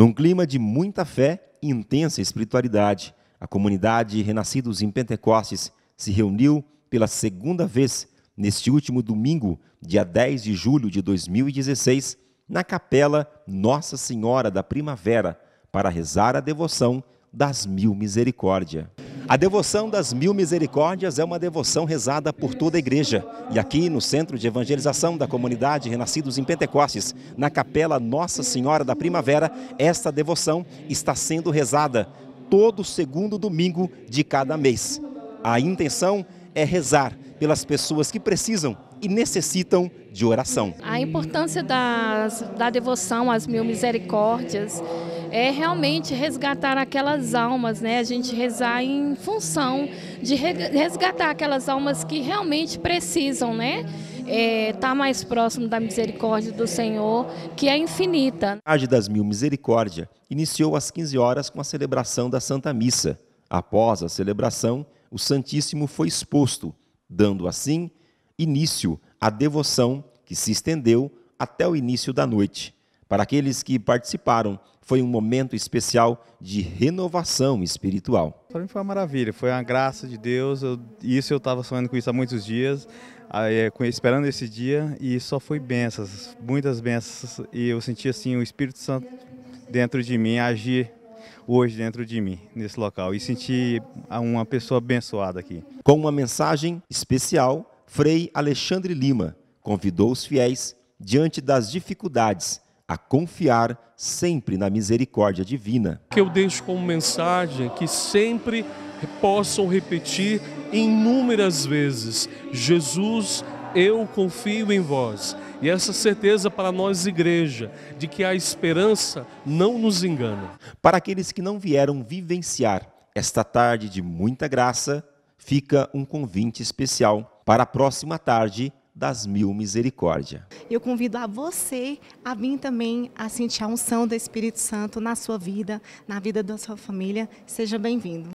Num clima de muita fé e intensa espiritualidade, a comunidade Renascidos em Pentecostes se reuniu pela segunda vez neste último domingo, dia 10 de julho de 2016, na capela Nossa Senhora da Primavera, para rezar a devoção das Mil Misericórdia. A devoção das mil misericórdias é uma devoção rezada por toda a igreja. E aqui no Centro de Evangelização da Comunidade Renascidos em Pentecostes, na Capela Nossa Senhora da Primavera, esta devoção está sendo rezada todo segundo domingo de cada mês. A intenção é rezar pelas pessoas que precisam e necessitam de oração. A importância das, da devoção às mil misericórdias é realmente resgatar aquelas almas, né? A gente rezar em função de resgatar aquelas almas que realmente precisam, né? É, tá mais próximo da misericórdia do Senhor, que é infinita. A tarde das Mil Misericórdia iniciou às 15 horas com a celebração da Santa Missa. Após a celebração, o Santíssimo foi exposto, dando assim início à devoção que se estendeu até o início da noite. Para aqueles que participaram foi um momento especial de renovação espiritual. Para mim foi uma maravilha, foi uma graça de Deus. Eu, isso eu estava sonhando com isso há muitos dias, aí, é, esperando esse dia e só foi bênçãos, muitas bênçãos. E eu senti assim o Espírito Santo dentro de mim agir hoje dentro de mim, nesse local, e senti uma pessoa abençoada aqui. Com uma mensagem especial, Frei Alexandre Lima convidou os fiéis diante das dificuldades a confiar sempre na misericórdia divina. Que eu deixo como mensagem que sempre possam repetir inúmeras vezes: Jesus, eu confio em vós. E essa certeza para nós, igreja, de que a esperança não nos engana. Para aqueles que não vieram vivenciar esta tarde de muita graça, fica um convite especial para a próxima tarde das mil misericórdia. Eu convido a você a vir também a sentir a unção do Espírito Santo na sua vida, na vida da sua família. Seja bem-vindo.